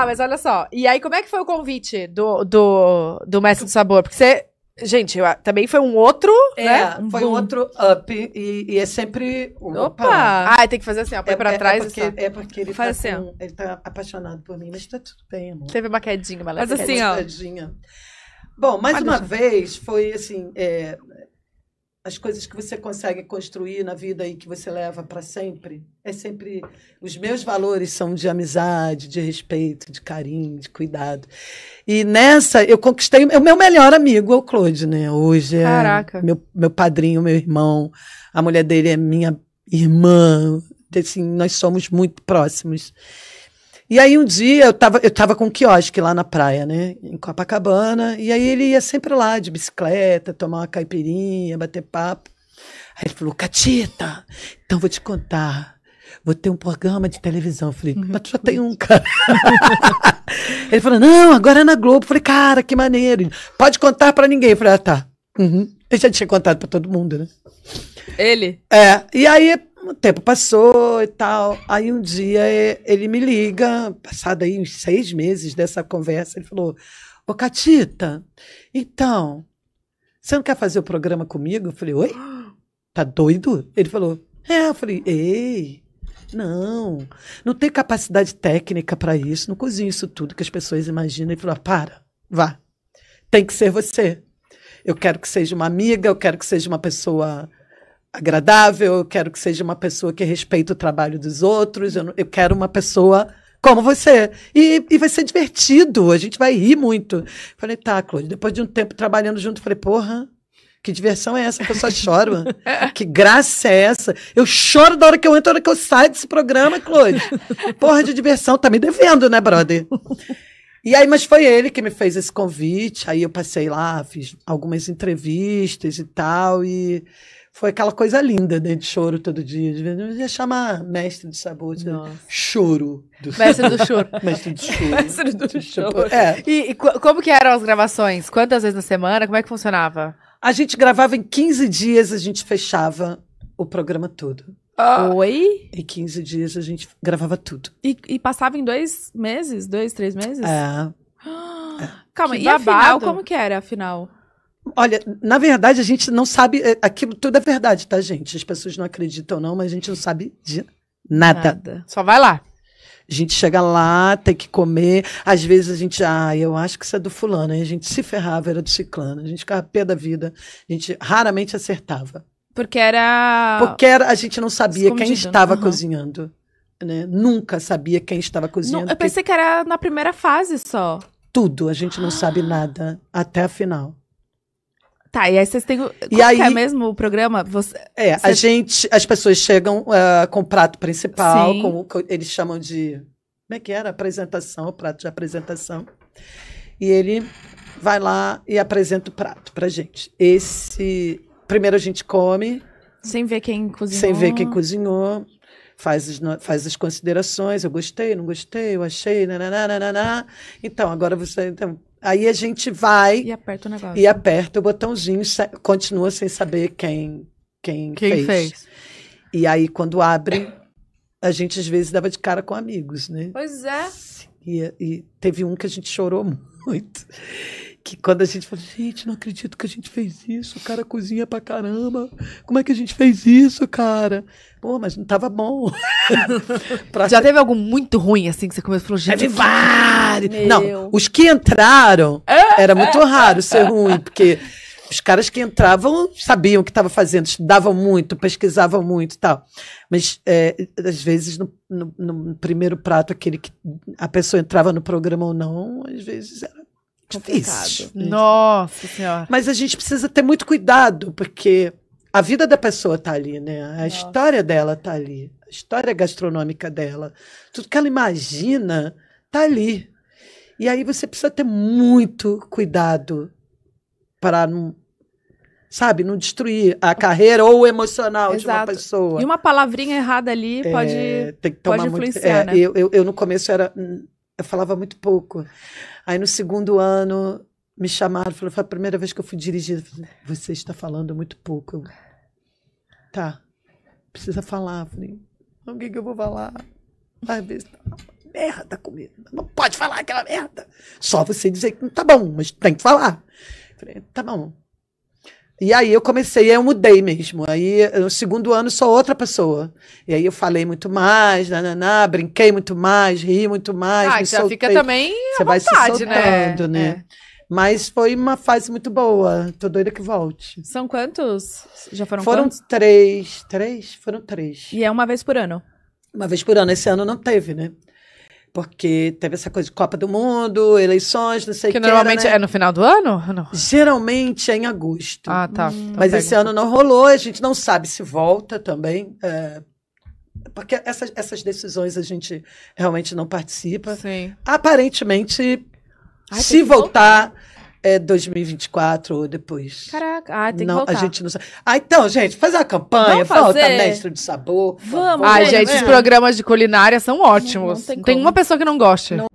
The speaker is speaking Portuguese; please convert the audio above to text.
Ah, mas olha só. E aí, como é que foi o convite do, do, do Mestre do Sabor? Porque você. Gente, eu, também foi um outro, é, né? Um foi boom. um outro up e, e é sempre. Opa! opa. Né? Ah, tem que fazer assim, ó, põe é, pra é, é trás. É porque, é porque ele, Faz tá assim, com, ele tá apaixonado por mim, mas tá tudo bem, amor. Teve uma quedinha, mas, mas assim, ó. Quedinha. Bom, mais Pode uma deixar. vez, foi assim. É, as coisas que você consegue construir na vida e que você leva para sempre. É sempre. Os meus valores são de amizade, de respeito, de carinho, de cuidado. E nessa, eu conquistei. O meu melhor amigo é o Claude, né? Hoje é. Caraca. Meu, meu padrinho, meu irmão. A mulher dele é minha irmã. Assim, nós somos muito próximos. E aí um dia eu tava, eu tava com um quiosque lá na praia, né? Em Copacabana. E aí ele ia sempre lá de bicicleta, tomar uma caipirinha, bater papo. Aí ele falou, Catita, então vou te contar. Vou ter um programa de televisão. Eu falei, uhum. mas tu já tem um, cara. ele falou, não, agora é na Globo. Eu falei, cara, que maneiro. Pode contar para ninguém. Eu falei, ah, tá. Uhum. Eu já tinha contado para todo mundo, né? Ele? É. E aí o tempo passou e tal. Aí um dia eh, ele me liga, passado aí uns seis meses dessa conversa, ele falou: Ô Catita, então, você não quer fazer o programa comigo? Eu falei: Oi? Tá doido? Ele falou: É. Eu falei: Ei. Não, não tem capacidade técnica para isso, não cozinho isso tudo que as pessoas imaginam. Ele falou: ah, para, vá, tem que ser você. Eu quero que seja uma amiga, eu quero que seja uma pessoa agradável, eu quero que seja uma pessoa que respeite o trabalho dos outros, eu, não, eu quero uma pessoa como você. E, e, vai ser divertido, a gente vai rir muito. Falei, tá, Claude, depois de um tempo trabalhando junto, falei, porra, que diversão é essa que eu só choro? que graça é essa? Eu choro da hora que eu entro, da hora que eu saio desse programa, Claude. Porra de diversão, tá me devendo, né, brother? E aí, mas foi ele que me fez esse convite. Aí eu passei lá, fiz algumas entrevistas e tal. E foi aquela coisa linda, né? De choro todo dia. Eu ia chamar mestre do sabor, de choro. Do... Mestre do choro. mestre do choro. mestre do choro. É. E, e como que eram as gravações? Quantas vezes na semana? Como é que funcionava? A gente gravava em 15 dias, a gente fechava o programa todo. Ah. Oi? Em 15 dias a gente gravava tudo. E, e passava em dois meses? Dois, três meses? É. Calma, que e babado. afinal, como que era afinal? Olha, na verdade, a gente não sabe. É, aquilo tudo é verdade, tá, gente? As pessoas não acreditam, não, mas a gente não sabe de nada. nada. Só vai lá. A gente chega lá, tem que comer. Às vezes a gente, ah, eu acho que isso é do fulano. Aí a gente se ferrava, era do ciclano. A gente ficava pé da vida. A gente raramente acertava. Porque era. Porque era, a gente não sabia Escondido, quem estava uhum. cozinhando. Né? Nunca sabia quem estava cozinhando. Não, eu pensei porque... que era na primeira fase só. Tudo, a gente não sabe ah. nada até a final. Tá, e aí vocês têm. Como e é aí, é mesmo o programa? Você, é, você... a gente. As pessoas chegam uh, com o prato principal, Sim. com, que eles chamam de. Como é que era? Apresentação, o prato de apresentação. E ele vai lá e apresenta o prato pra gente. Esse. Primeiro a gente come. Sem ver quem cozinhou. Sem ver quem cozinhou. Faz as, faz as considerações. Eu gostei, não gostei, eu achei, nananana. Então, agora você. Então, Aí a gente vai. E aperta o negócio. E aperta o botãozinho e continua sem saber quem, quem, quem fez. fez. E aí, quando abre, a gente às vezes dava de cara com amigos, né? Pois é. E, e teve um que a gente chorou muito muito. Que quando a gente fala, gente, não acredito que a gente fez isso, o cara cozinha pra caramba. Como é que a gente fez isso, cara? Pô, mas não tava bom. Já ser... teve algo muito ruim, assim, que você começou e falou, gente. Teve vários! Não, os que entraram é? era muito é? raro ser ruim, porque os caras que entravam sabiam o que estava fazendo, estudavam muito, pesquisavam muito e tal. Mas, é, às vezes, no, no, no, primeiro prato, aquele que a pessoa entrava no programa ou não, às vezes era difícil. Complicado. Nossa Senhora. Mas a gente precisa ter muito cuidado, porque a vida da pessoa está ali, né? A Nossa. história dela está ali. A história gastronômica dela. Tudo que ela imagina está ali. E aí você precisa ter muito cuidado para não sabe, não destruir a carreira ou o emocional Exato. de uma pessoa. E uma palavrinha errada ali é, pode, pode influenciar, muito, é, né? Eu, eu, eu, no começo era, eu falava muito pouco. Aí no segundo ano me chamaram, falou, foi a primeira vez que eu fui dirigida, falei, você está falando muito pouco. tá, precisa falar. falei, o que, eu vou falar? Às vezes, tá merda comigo, não pode falar aquela merda. Só você dizer que não tá bom, mas tem que falar. Falei, tá bom. E aí eu comecei, eu mudei mesmo. Aí no segundo ano sou outra pessoa. E aí eu falei muito mais, nananá, brinquei muito mais, ri muito mais. Ah, já soltei. fica também Você vai vontade, se né? soltando, né? né? É. Mas foi uma fase muito boa. Tô doida que volte. São quantos? Já foram Foram quantos? três. Três? Foram três. E é uma vez por ano? Uma vez por ano. Esse ano não teve, né? Porque teve essa coisa de Copa do Mundo, eleições, não sei o que. Que normalmente era, né? é no final do ano? Não. Geralmente é em agosto. Ah, tá. Hum. Mas esse ano não rolou, a gente não sabe se volta também. É, porque essas, essas decisões a gente realmente não participa. Sim. Aparentemente, Ai, se voltar, voltar é 2024 ou depois. Caraca, ah, tem não, que voltar. A gente não sabe. Ah, então, gente, faz uma campanha, Vamos falta mestre de sabor. Vamos. Ai, né? gente, é. os programas de culinária são ótimos. Não, não tem, tem uma pessoa que não gosta. Não